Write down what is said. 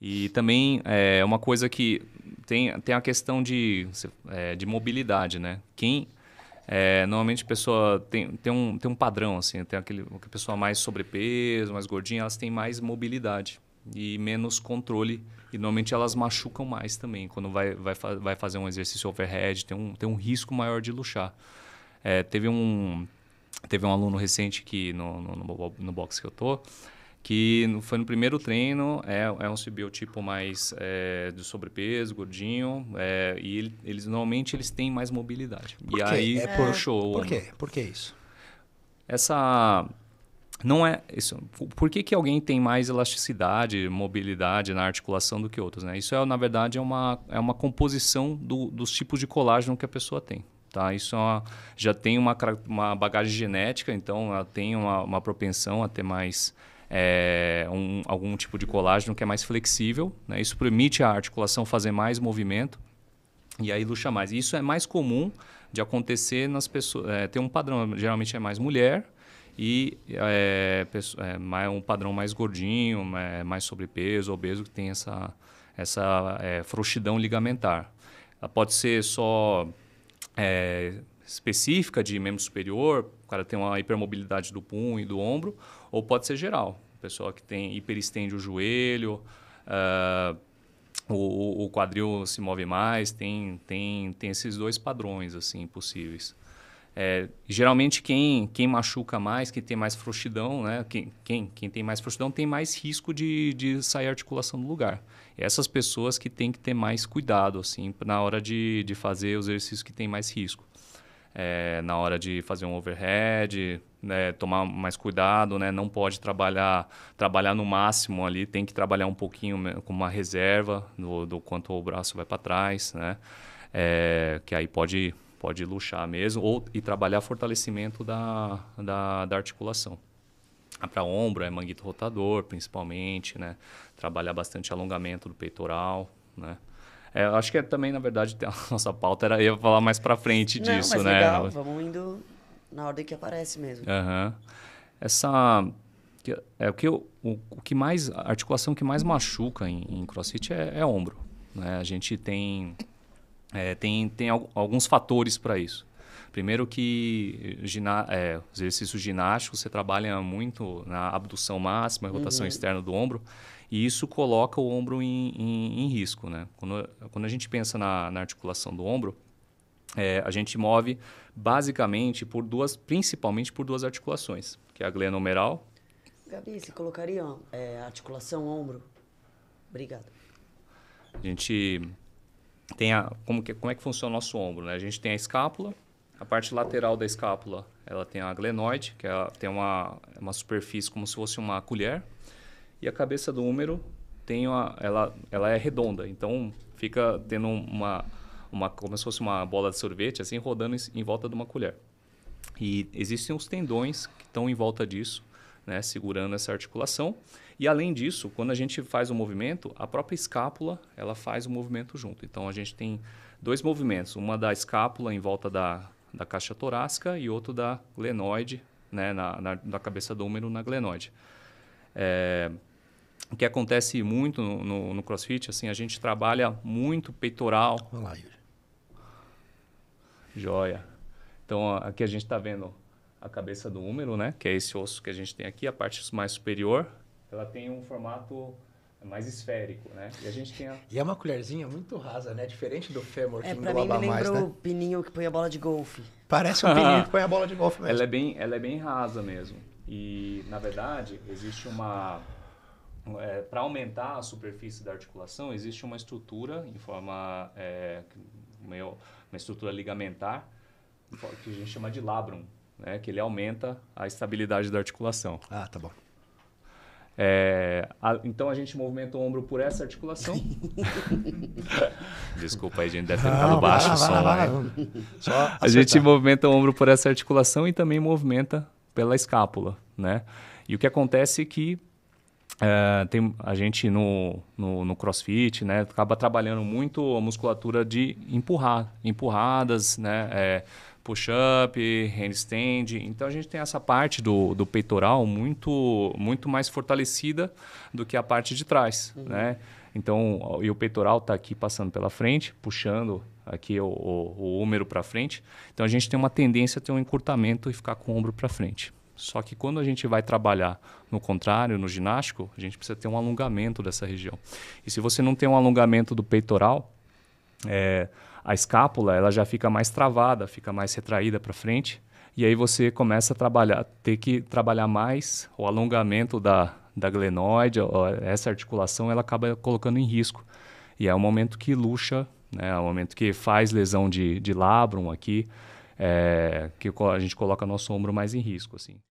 E também é uma coisa que tem, tem a questão de, é, de mobilidade, né? Quem é, normalmente a pessoa tem, tem, um, tem um padrão, assim, tem aquele, a pessoa mais sobrepeso, mais gordinha, elas têm mais mobilidade e menos controle. E normalmente elas machucam mais também. Quando vai, vai, vai fazer um exercício overhead, tem um, tem um risco maior de luxar. É, teve um teve um aluno recente que no, no, no, no box que eu tô que no, foi no primeiro treino, é, é um tipo mais é, de sobrepeso, gordinho, é, e ele, eles normalmente eles têm mais mobilidade. Por e quê? aí é por, show. Por né? quê? Por que isso? Essa não é isso. Por que, que alguém tem mais elasticidade, mobilidade na articulação do que outros? Né? Isso é, na verdade, é uma, é uma composição do, dos tipos de colágeno que a pessoa tem. Tá? Isso é uma, já tem uma, uma bagagem genética, então ela tem uma, uma propensão a ter mais é, um, algum tipo de colágeno que é mais flexível. Né? Isso permite a articulação fazer mais movimento e aí luxa mais. Isso é mais comum de acontecer nas pessoas. É, tem um padrão, geralmente é mais mulher e é, é um padrão mais gordinho, é, mais sobrepeso, obeso, que tem essa, essa é, frouxidão ligamentar. Ela pode ser só é, específica de membro superior, o cara tem uma hipermobilidade do punho e do ombro, ou pode ser geral pessoa pessoal que tem hiperestende o joelho, uh, o, o, quadril se move mais, tem, tem, tem esses dois padrões assim possíveis. É, geralmente quem, quem machuca mais, quem tem mais frouxidão, né? quem, quem, quem tem mais frouxidão tem mais risco de, de sair articulação do lugar. E essas pessoas que têm que ter mais cuidado assim na hora de, de fazer os exercícios que tem mais risco. É, na hora de fazer um overhead, né, tomar mais cuidado, né, não pode trabalhar trabalhar no máximo ali, tem que trabalhar um pouquinho com uma reserva do, do quanto o braço vai para trás, né, é, que aí pode pode luxar mesmo ou e trabalhar fortalecimento da, da, da articulação ah, para ombro é manguito rotador principalmente, né, trabalhar bastante alongamento do peitoral, né, é, acho que é também, na verdade, a nossa pauta era ia falar mais para frente disso, não, mas né? Legal, vamos indo na ordem que aparece mesmo. Uhum. Essa é o que eu, o, o, que mais a articulação que mais machuca em, em CrossFit é, é ombro. Né? A gente tem é, tem tem al alguns fatores para isso. Primeiro que gina, é, os exercícios ginásticos você trabalha muito na abdução máxima, rotação uhum. externa do ombro e isso coloca o ombro em, em, em risco, né? Quando, quando a gente pensa na, na articulação do ombro é, a gente move basicamente por duas, principalmente por duas articulações, que é a glenohumeral. Gabi, você colocaria é, articulação ombro? Obrigado. A gente tem a, como, que, como é que funciona o nosso ombro, né? A gente tem a escápula, a parte lateral da escápula, ela tem a glenoide, que é, tem uma, uma superfície como se fosse uma colher, e a cabeça do húmero tem uma, ela, ela é redonda, então fica tendo uma uma, como se fosse uma bola de sorvete, assim, rodando em, em volta de uma colher. E existem os tendões que estão em volta disso, né, segurando essa articulação. E além disso, quando a gente faz o um movimento, a própria escápula ela faz o um movimento junto. Então a gente tem dois movimentos, uma da escápula em volta da, da caixa torácica e outro da glenoide, né, na, na, na cabeça do húmero na glenoide. É, o que acontece muito no, no, no CrossFit, assim, a gente trabalha muito peitoral. Olha lá, Yuri. Joia. Então, aqui a gente está vendo a cabeça do húmero, né? Que é esse osso que a gente tem aqui, a parte mais superior. Ela tem um formato mais esférico, né? E a gente tem a... E é uma colherzinha muito rasa, né? Diferente do fêmur é, que é, engloba mais, né? mim me lembrou né? o pininho que põe a bola de golfe. Parece um pininho que põe a bola de golfe mesmo. Ela é bem, ela é bem rasa mesmo. E, na verdade, existe uma... É, para aumentar a superfície da articulação, existe uma estrutura em forma é, uma estrutura ligamentar, que a gente chama de labrum, né? que ele aumenta a estabilidade da articulação. Ah, tá bom. É, a, então a gente movimenta o ombro por essa articulação. Desculpa aí, a gente deve ter ficado baixo o som a gente movimenta o ombro por essa articulação e também movimenta pela escápula, né? E o que acontece é que eh, tem, a gente no, no, no, crossfit né, acaba trabalhando muito a musculatura de empurrar, empurradas, né, é, push-up, handstand. Então a gente tem essa parte do, do peitoral muito, muito mais fortalecida do que a parte de trás. Uhum. Né? Então, e o peitoral está aqui passando pela frente, puxando aqui o, o, o húmero para frente. Então a gente tem uma tendência a ter um encurtamento e ficar com o ombro para frente. Só que quando a gente vai trabalhar no contrário, no ginástico, a gente precisa ter um alongamento dessa região. E se você não tem um alongamento do peitoral, é, a escápula ela já fica mais travada, fica mais retraída para frente. E aí você começa a trabalhar, ter que trabalhar mais o alongamento da, da glenoide, essa articulação ela acaba colocando em risco. E é o momento que luxa, né? é o momento que faz lesão de, de labrum aqui, é, que a gente coloca nosso ombro mais em risco, assim.